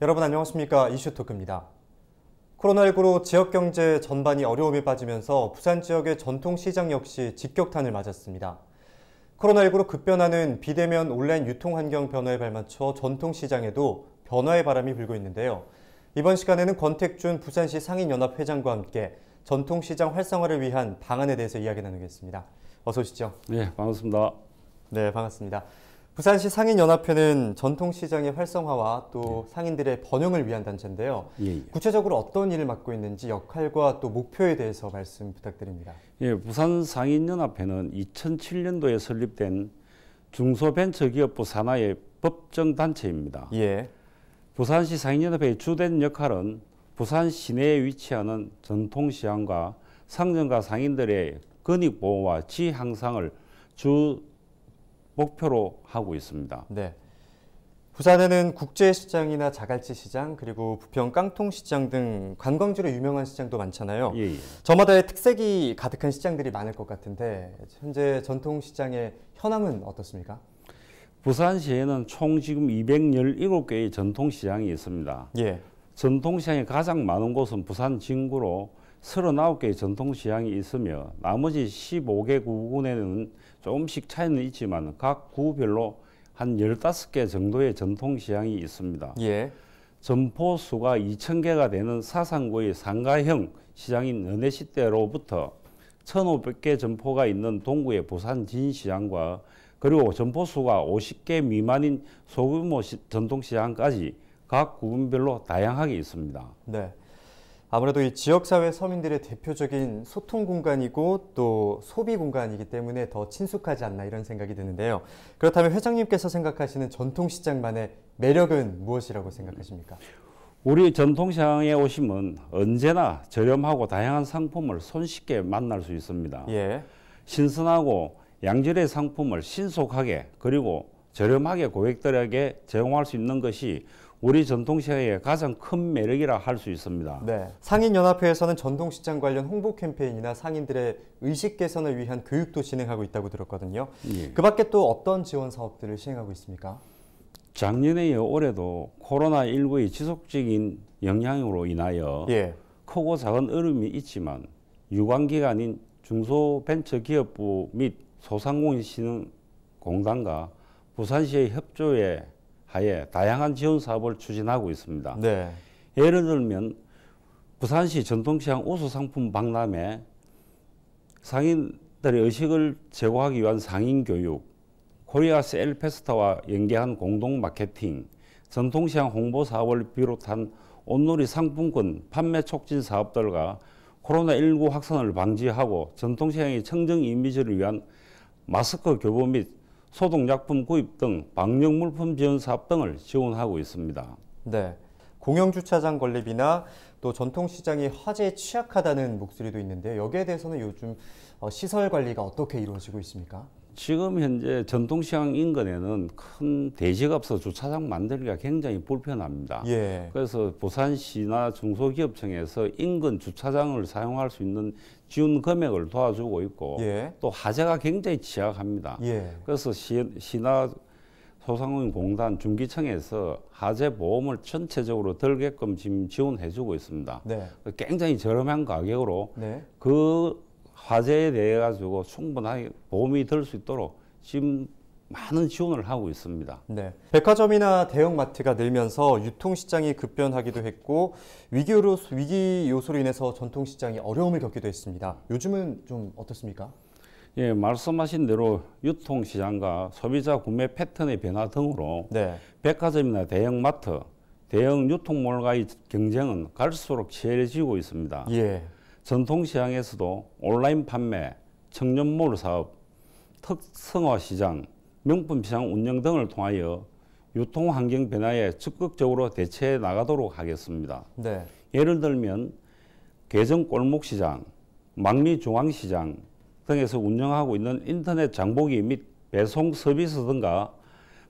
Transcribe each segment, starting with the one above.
여러분 안녕하십니까 이슈토크입니다. 코로나19로 지역경제 전반이 어려움에 빠지면서 부산 지역의 전통시장 역시 직격탄을 맞았습니다. 코로나19로 급변하는 비대면 온라인 유통환경 변화에 발맞춰 전통시장에도 변화의 바람이 불고 있는데요. 이번 시간에는 권택준 부산시 상인연합 회장과 함께 전통시장 활성화를 위한 방안에 대해서 이야기 나누겠습니다. 어서 오시죠. 네, 반갑습니다. 네, 반갑습니다. 부산시 상인연합회는 전통시장의 활성화와 또 예. 상인들의 번영을 위한 단체인데요. 예, 예. 구체적으로 어떤 일을 맡고 있는지 역할과 또 목표에 대해서 말씀 부탁드립니다. 예, 부산 상인연합회는 2007년도에 설립된 중소벤처기업부 산하의 법정 단체입니다. 예. 부산시 상인연합회의 주된 역할은 부산 시내에 위치하는 전통시장과 상점과 상인들의 권익 보호와 지 향상을 주 목표로 하고 있습니다. 네. 부산에는 국제시장이나 자갈치 시장 그리고 부평 깡통 시장 등 관광지로 유명한 시장도 많잖아요. 예, 예. 저마다의 특색이 가득한 시장들이 많을 것 같은데 현재 전통 시장의 현황은 어떻습니까? 부산시에는 총 지금 217개의 전통 시장이 있습니다. 예. 전통 시장이 가장 많은 곳은 부산 진구로 39개의 전통시장이 있으며 나머지 15개 구군에는 조금씩 차이는 있지만 각 구별로 한 15개 정도의 전통시장이 있습니다. 예. 점포 수가 2,000개가 되는 사상구의 상가형 시장인 연해시대로부터 1,500개 점포가 있는 동구의 부산 진시장과 그리고 점포 수가 50개 미만인 소규모 전통시장까지 각 구분별로 다양하게 있습니다. 네. 아무래도 이 지역사회 서민들의 대표적인 소통 공간이고 또 소비 공간이기 때문에 더 친숙하지 않나 이런 생각이 드는데요. 그렇다면 회장님께서 생각하시는 전통시장만의 매력은 무엇이라고 생각하십니까? 우리 전통시장에 오시면 언제나 저렴하고 다양한 상품을 손쉽게 만날 수 있습니다. 예. 신선하고 양질의 상품을 신속하게 그리고 저렴하게 고객들에게 제공할 수 있는 것이 우리 전통시장의 가장 큰 매력이라 할 수 있습니다. 네. 상인연합회에서는 전통시장 관련 홍보 캠페인이나 상인들의 의식 개선을 위한 교육도 진행하고 있다고 들었거든요. 예. 그 밖에 또 어떤 지원 사업들을 시행하고 있습니까? 작년에 올해도 코로나19의 지속적인 영향으로 인하여 예. 크고 작은 어려움이 있지만 유관기관인 중소벤처기업부 및 소상공인 신공단과 부산시의 협조에 하에 다양한 지원 사업을 추진하고 있습니다. 네. 예를 들면 부산시 전통시장 우수 상품 박람회 상인들의 의식을 제고하기 위한 상인 교육, 코리아 셀 페스타와 연계한 공동 마케팅, 전통시장 홍보 사업을 비롯한 온누리 상품권 판매 촉진 사업들과 코로나19 확산을 방지하고 전통시장의 청정 이미지를 위한 마스크 교보 및 소독약품 구입 등 방역물품 지원 사업 등을 지원하고 있습니다. 네. 공영주차장 건립이나 또 전통시장이 화재에 취약하다는 목소리도 있는데 여기에 대해서는 요즘 어, 시설 관리가 어떻게 이루어지고 있습니까? 지금 현재 전통시장 인근에는 큰 대지가 없어 주차장 만들기가 굉장히 불편합니다. 예. 그래서 부산시나 중소기업청에서 인근 주차장을 사용할 수 있는 지원 금액을 도와주고 있고 예. 또 하재가 굉장히 취약합니다. 예. 그래서 시, 나 소상공인공단 중기청에서 하재 보험을 전체적으로 덜게끔 지금 지원해주고 있습니다. 네. 굉장히 저렴한 가격으로 네. 그 화재에 대해 가지고 충분하게 보험이 될 수 있도록 지금 많은 지원을 하고 있습니다. 네. 백화점이나 대형마트가 늘면서 유통시장이 급변하기도 했고 위기, 로 위기 요소로 인해서 전통시장이 어려움을 겪기도 했습니다. 요즘은 좀 어떻습니까? 예, 말씀하신 대로 유통시장과 소비자 구매 패턴의 변화 등으로 네. 백화점이나 대형마트, 대형 유통몰과의 경쟁은 갈수록 치열해지고 있습니다. 예. 전통시장에서도 온라인 판매, 청년몰 사업, 특성화 시장, 명품 시장 운영 등을 통하여 유통 환경 변화에 적극적으로 대처해 나가도록 하겠습니다. 네. 예를 들면 개정 골목 시장, 망리 중앙 시장 등에서 운영하고 있는 인터넷 장보기 및 배송 서비스 등과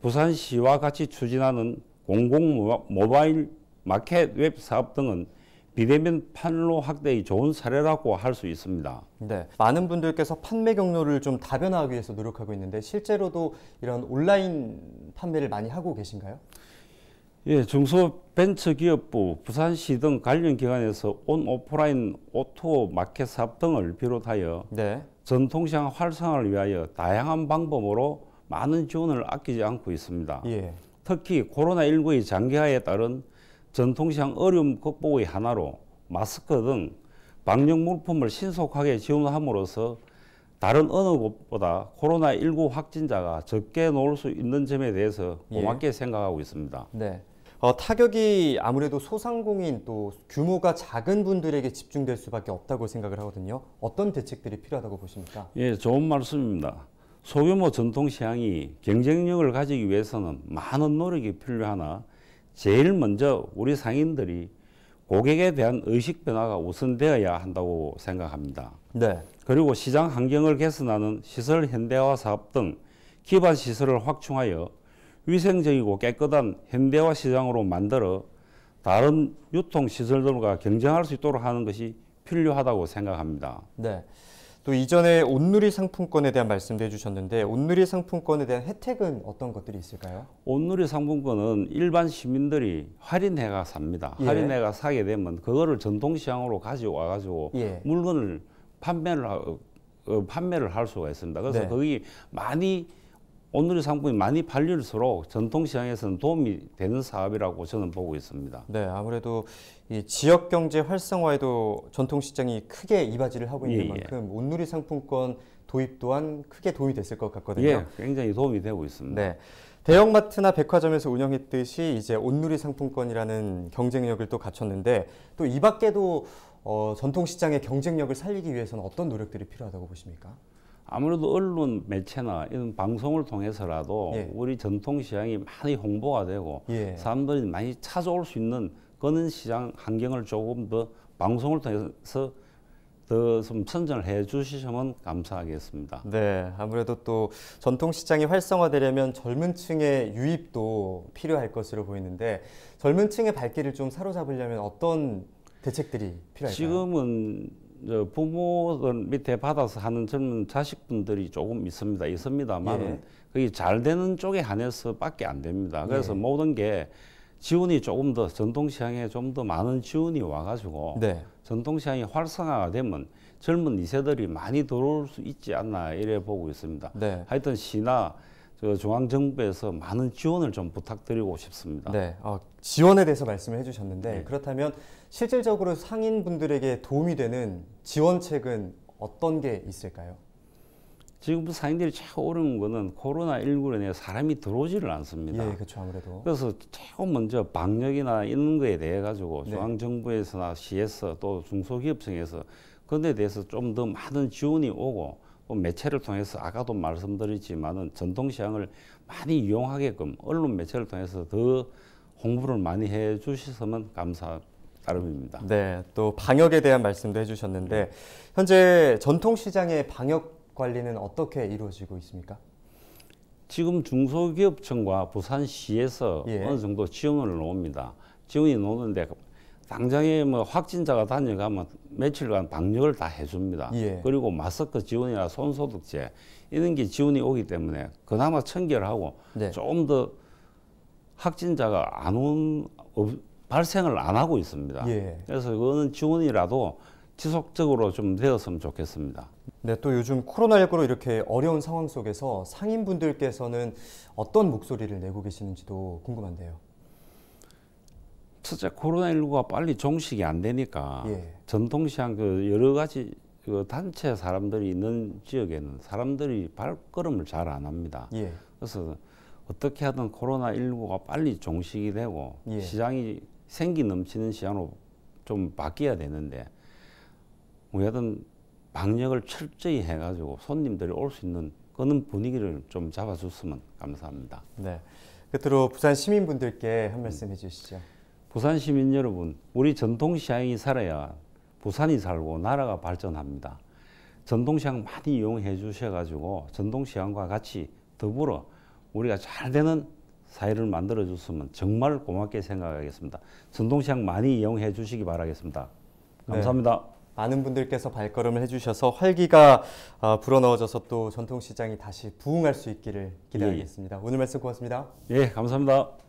부산시와 같이 추진하는 공공 모바일 마켓 웹 사업 등은 비대면 판로 확대의 좋은 사례라고 할 수 있습니다. 네, 많은 분들께서 판매 경로를 좀 다변화하기 위해서 노력하고 있는데 실제로도 이런 온라인 판매를 많이 하고 계신가요? 예, 중소벤처기업부, 부산시 등 관련 기관에서 온 오프라인 오토 마켓 사업 등을 비롯하여 네. 전통시장 활성화를 위하여 다양한 방법으로 많은 지원을 아끼지 않고 있습니다. 예. 특히 코로나19의 장기화에 따른 전통시장 어려움 극복의 하나로 마스크 등 방역 물품을 신속하게 지원함으로써 다른 어느 곳보다 코로나19 확진자가 적게 놓을 수 있는 점에 대해서 예. 고맙게 예. 생각하고 있습니다. 네. 어, 타격이 아무래도 소상공인 또 규모가 작은 분들에게 집중될 수밖에 없다고 생각을 하거든요. 어떤 대책들이 필요하다고 보십니까? 예, 좋은 말씀입니다. 소규모 전통시장이 경쟁력을 가지기 위해서는 많은 노력이 필요하나 제일 먼저 우리 상인들이 고객에 대한 의식 변화가 우선되어야 한다고 생각합니다. 네. 그리고 시장 환경을 개선하는 시설 현대화 사업 등 기반 시설을 확충하여 위생적이고 깨끗한 현대화 시장으로 만들어 다른 유통 시설들과 경쟁할 수 있도록 하는 것이 필요하다고 생각합니다. 네. 또 이전에 온누리 상품권에 대한 말씀도 해주셨는데 온누리 상품권에 대한 혜택은 어떤 것들이 있을까요? 온누리 상품권은 일반 시민들이 할인해가 삽니다. 예. 할인해가 사게 되면 그거를 전통시장으로 가지 와가지고 예. 물건을 판매를 어, 판매를 할 수가 있습니다. 그래서 네. 거기 많이 오늘의 상품이 많이 팔릴수록 전통시장에서는 도움이 되는 사업이라고 저는 보고 있습니다. 네, 아무래도 이 지역 경제 활성화에도 전통시장이 크게 이바지를 하고 있는 예, 예. 만큼 예. 온누리 상품권 도입 또한 크게 도움이 됐을 것 같거든요. 예, 굉장히 도움이 되고 있습니다. 네. 대형마트나 백화점에서 운영했듯이 이제 온누리 상품권이라는 경쟁력을 또 갖췄는데 또 이 밖에도 어, 전통시장의 경쟁력을 살리기 위해서는 어떤 노력들이 필요하다고 보십니까? 아무래도 언론 매체나 이런 방송을 통해서라도 예. 우리 전통 시장이 많이 홍보가 되고 예. 사람들이 많이 찾아올 수 있는 그런 시장 환경을 조금 더 방송을 통해서 더 좀 선전을 해 주시면 감사하겠습니다. 네, 아무래도 또 전통 시장이 활성화되려면 젊은 층의 유입도 필요할 것으로 보이는데 젊은 층의 발길을 좀 사로잡으려면 어떤 대책들이 필요할까요? 지금은 부모들 밑에 받아서 하는 젊은 자식분들이 조금 있습니다. 있습니다만 예. 그게 잘 되는 쪽에 한해서밖에 안 됩니다. 그래서 예. 모든 게 지원이 조금 더 전통시장에 좀 더 많은 지원이 와가지고 네. 전통시장이 활성화가 되면 젊은 이세들이 많이 들어올 수 있지 않나 이래 보고 있습니다. 네. 하여튼 시나 그 중앙정부에서 많은 지원을 좀 부탁드리고 싶습니다. 네, 어, 지원에 대해서 말씀을 해주셨는데 네. 그렇다면 실질적으로 상인분들에게 도움이 되는 지원책은 어떤 게 있을까요? 지금 상인들이 제일 어려운 거는 코로나19로 인해 사람이 들어오지를 않습니다. 예, 그렇죠. 아무래도. 그래서 제일 먼저 방역이나 이런 거에 대해 가지고 네. 중앙정부에서나 시에서 또 중소기업청에서 그런 데 대해서 좀 더 많은 지원이 오고 뭐 매체를 통해서 아까도 말씀드렸지만은 전통 시장을 많이 이용하게끔 언론 매체를 통해서 더 홍보를 많이 해 주시면 감사 드립니다 네, 또 방역에 대한 말씀도 해주셨는데 현재 전통 시장의 방역 관리는 어떻게 이루어지고 있습니까? 지금 중소기업청과 부산시에서 예. 어느 정도 지원을 놓습니다. 지원이 놓는데 당장에 뭐 확진자가 다녀가면 뭐 며칠간 방역을 다 해줍니다. 예. 그리고 마스크 지원이나 손소독제 이런 게 지원이 오기 때문에 그나마 청결하고 네. 조금 더 확진자가 안 온 발생을 안 하고 있습니다. 예. 그래서 그거는 지원이라도 지속적으로 좀 되었으면 좋겠습니다. 네, 또 요즘 코로나19로 이렇게 어려운 상황 속에서 상인분들께서는 어떤 목소리를 내고 계시는지도 궁금한데요. 첫째 코로나19가 빨리 종식이 안 되니까 예. 전통시장 그 여러 가지 그 단체 사람들이 있는 지역에는 사람들이 발걸음을 잘 안 합니다. 예. 그래서 어떻게 하든 코로나19가 빨리 종식이 되고 예. 시장이 생기 넘치는 시장으로 좀 바뀌어야 되는데 뭐하든 방역을 철저히 해가지고 손님들이 올 수 있는 그런 분위기를 좀 잡아줬으면 감사합니다. 네. 끝으로 부산 시민분들께 한 말씀 음. 해주시죠. 부산 시민 여러분, 우리 전통시장이 살아야 부산이 살고 나라가 발전합니다. 전통시장 많이 이용해 주셔가지고 전통시장과 같이 더불어 우리가 잘 되는 사회를 만들어 줬으면 정말 고맙게 생각하겠습니다. 전통시장 많이 이용해 주시기 바라겠습니다. 네. 감사합니다. 네. 많은 분들께서 발걸음을 해주셔서 활기가 어, 불어넣어져서 또 전통시장이 다시 부흥할 수 있기를 기대하겠습니다. 예. 오늘 말씀 고맙습니다. 예, 감사합니다.